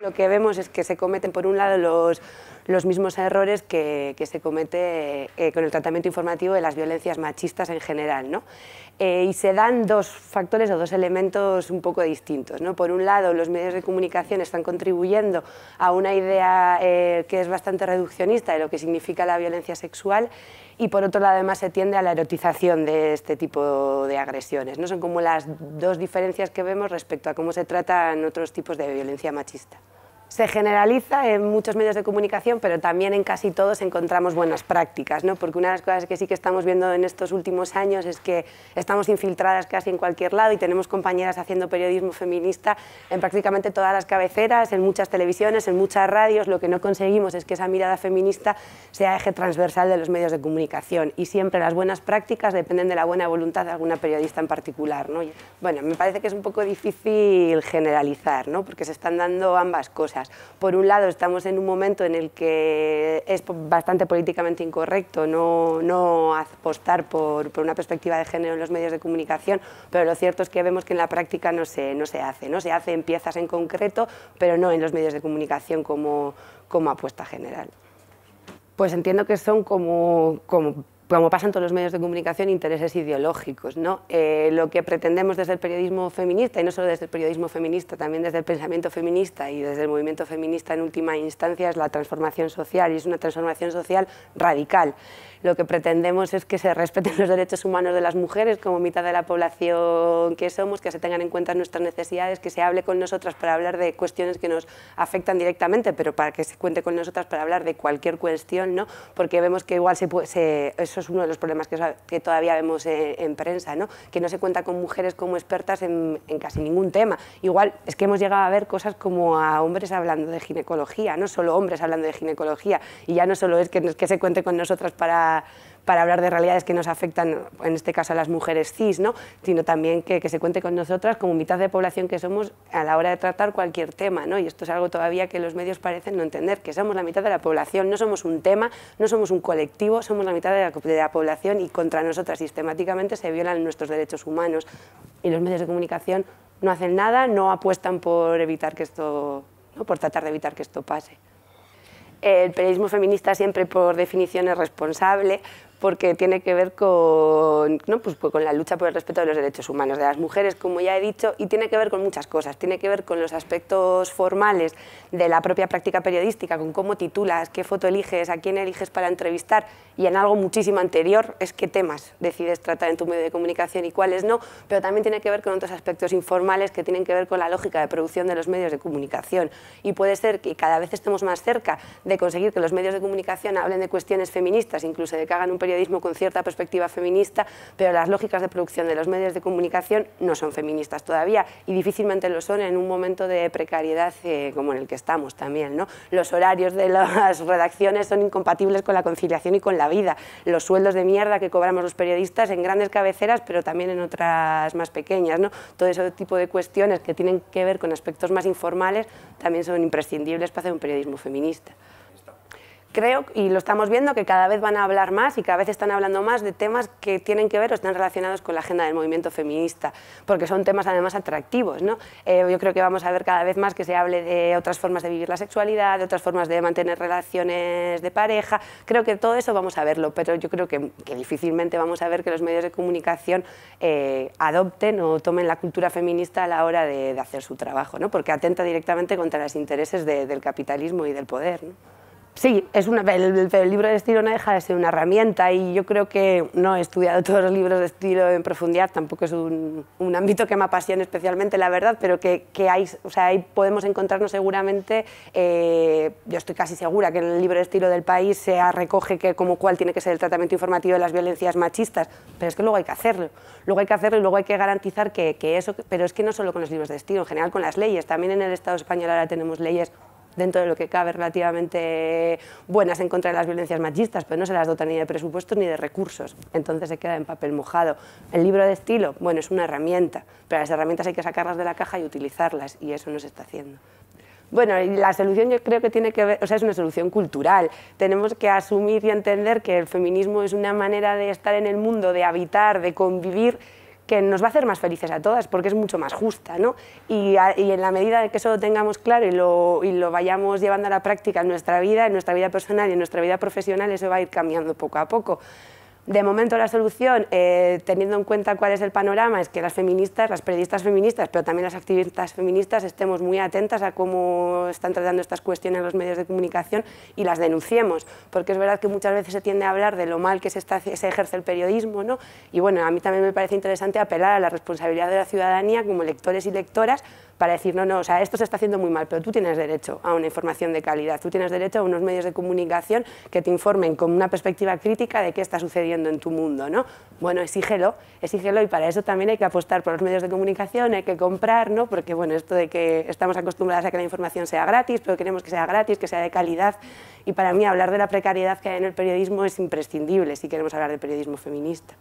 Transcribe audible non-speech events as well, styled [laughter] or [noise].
Lo que vemos es que se cometen por un lado los los mismos errores que, se comete eh, con el tratamiento informativo de las violencias machistas en general. Eh, y se dan dos factores o dos elementos un poco distintos. Por un lado, los medios de comunicación están contribuyendo a una idea eh, que es bastante reduccionista de lo que significa la violencia sexual y por otro lado además se tiende a la erotización de este tipo de agresiones. ¿no? Son como las dos diferencias que vemos respecto a cómo se tratan otros tipos de violencia machista se generaliza en muchos medios de comunicación, pero también en casi todos encontramos buenas prácticas, porque una de las cosas que sí que estamos viendo en estos últimos años es que estamos infiltradas casi en cualquier lado y tenemos compañeras haciendo periodismo feminista en prácticamente todas las cabeceras, en muchas televisiones, en muchas radios, lo que no conseguimos es que esa mirada feminista sea eje transversal de los medios de comunicación y siempre las buenas prácticas dependen de la buena voluntad de alguna periodista en particular. Bueno, me parece que es un poco difícil generalizar, porque se están dando ambas cosas. Por un lado, estamos en un momento en el que es bastante políticamente incorrecto no, apostar por, una perspectiva de género en los medios de comunicación, pero lo cierto es que vemos que en la práctica no se, no se hace, no se hace en piezas en concreto, pero no en los medios de comunicación como, como apuesta general. Pues entiendo que son como como pasan todos los medios de comunicación, intereses ideológicos. ¿no? Eh, lo que pretendemos desde el periodismo feminista, y no solo desde el periodismo feminista, también desde el pensamiento feminista y desde el movimiento feminista en última instancia, es la transformación social, y es una transformación social radical. Lo que pretendemos es que se respeten los derechos humanos de las mujeres como mitad de la población que somos, que se tengan en cuenta nuestras necesidades, que se hable con nosotras para hablar de cuestiones que nos afectan directamente, pero para que se cuente con nosotras para hablar de cualquier cuestión, ¿no? porque vemos que igual se, eso es uno de los problemas que, todavía vemos en, prensa, que no se cuenta con mujeres como expertas en, casi ningún tema. Igual es que hemos llegado a ver cosas como a hombres hablando de ginecología, no solo hombres hablando de ginecología, y ya no solo es que, que se cuente con nosotras para para hablar de realidades que nos afectan, en este caso a las mujeres cis, ¿no? sino también que, se cuente con nosotras como mitad de población que somos a la hora de tratar cualquier tema. ¿no? Y esto es algo todavía que los medios parecen no entender, que somos la mitad de la población, no somos un tema, no somos un colectivo, somos la mitad de la, población y contra nosotras sistemáticamente se violan nuestros derechos humanos. Y los medios de comunicación no hacen nada, no apuestan por evitar que esto, ¿no? por tratar de evitar que esto pase el periodismo feminista siempre por definición es responsable, porque tiene que ver con, ¿no? Pues, pues, con la lucha por el respeto de los derechos humanos de las mujeres, como ya he dicho, y tiene que ver con muchas cosas. Tiene que ver con los aspectos formales de la propia práctica periodística, con cómo titulas, qué foto eliges, a quién eliges para entrevistar, y en algo muchísimo anterior es qué temas decides tratar en tu medio de comunicación y cuáles no, pero también tiene que ver con otros aspectos informales que tienen que ver con la lógica de producción de los medios de comunicación. Y puede ser que cada vez estemos más cerca de conseguir que los medios de comunicación hablen de cuestiones feministas, incluso de que hagan un periodismo con cierta perspectiva feminista, pero las lógicas de producción de los medios de comunicación no son feministas todavía y difícilmente lo son en un momento de precariedad eh, como en el que estamos también. ¿no? Los horarios de las redacciones son incompatibles con la conciliación y con la vida. Los sueldos de mierda que cobramos los periodistas en grandes cabeceras, pero también en otras más pequeñas. ¿no? Todo ese tipo de cuestiones que tienen que ver con aspectos más informales también son imprescindibles para hacer un periodismo feminista creo, y lo estamos viendo, que cada vez van a hablar más y cada vez están hablando más de temas que tienen que ver o están relacionados con la agenda del movimiento feminista, porque son temas además atractivos. ¿no? Eh, yo creo que vamos a ver cada vez más que se hable de otras formas de vivir la sexualidad, de otras formas de mantener relaciones de pareja. Creo que todo eso vamos a verlo, pero yo creo que, difícilmente vamos a ver que los medios de comunicación eh, adopten o tomen la cultura feminista a la hora de, hacer su trabajo, ¿no? porque atenta directamente contra los intereses del capitalismo y del poder. ¿no? Sí, es una, el, libro de estilo no deja de ser una herramienta y yo creo que no he estudiado [laughs] todos los libros de estilo en profundidad, tampoco es un, ámbito que me apasione especialmente, la verdad, pero que, hay, o sea, ahí podemos encontrarnos seguramente, eh, yo estoy casi segura que en el libro de estilo del país se recoge que como cuál tiene que ser el tratamiento informativo de las violencias machistas, pero es que luego hay que hacerlo, luego hay que hacerlo y luego hay que garantizar que, que eso, pero es que no solo con los libros de estilo, en general con las leyes, también en el Estado español ahora tenemos leyes dentro de lo que cabe relativamente buenas en contra de las violencias machistas, pero pues no se las dota ni de presupuestos ni de recursos, entonces se queda en papel mojado. El libro de estilo, bueno, es una herramienta, pero las herramientas hay que sacarlas de la caja y utilizarlas, y eso no se está haciendo. Bueno, la solución yo creo que tiene que ver, o sea, es una solución cultural. Tenemos que asumir y entender que el feminismo es una manera de estar en el mundo, de habitar, de convivir que nos va a hacer más felices a todas porque es mucho más justa. ¿no? Y, en la medida de que eso lo tengamos claro y lo, y lo vayamos llevando a la práctica en nuestra vida, en nuestra vida personal y en nuestra vida profesional, eso va a ir cambiando poco a poco. De momento la solución, eh, teniendo en cuenta cuál es el panorama, es que las feministas, las periodistas feministas, pero también las activistas feministas, estemos muy atentas a cómo están tratando estas cuestiones los medios de comunicación y las denunciemos, porque es verdad que muchas veces se tiende a hablar de lo mal que se, se ejerce el periodismo, ¿no? Y bueno, a mí también me parece interesante apelar a la responsabilidad de la ciudadanía como lectores y lectoras para decir, no, no, o sea, esto se está haciendo muy mal, pero tú tienes derecho a una información de calidad, tú tienes derecho a unos medios de comunicación que te informen con una perspectiva crítica de qué está sucediendo en tu mundo, ¿no? Bueno, exígelo, exígelo y para eso también hay que apostar por los medios de comunicación, hay que comprar, ¿no? Porque bueno, esto de que estamos acostumbradas a que la información sea gratis, pero queremos que sea gratis, que sea de calidad y para mí hablar de la precariedad que hay en el periodismo es imprescindible si queremos hablar de periodismo feminista.